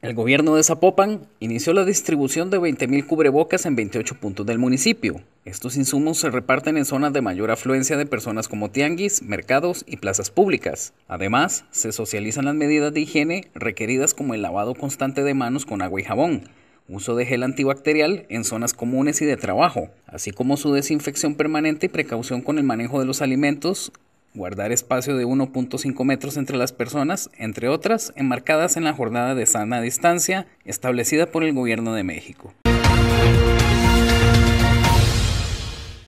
El gobierno de Zapopan inició la distribución de 20.000 cubrebocas en 28 puntos del municipio. Estos insumos se reparten en zonas de mayor afluencia de personas como tianguis, mercados y plazas públicas. Además, se socializan las medidas de higiene requeridas como el lavado constante de manos con agua y jabón, uso de gel antibacterial en zonas comunes y de trabajo, así como su desinfección permanente y precaución con el manejo de los alimentos guardar espacio de 1.5 metros entre las personas, entre otras, enmarcadas en la jornada de sana distancia establecida por el Gobierno de México.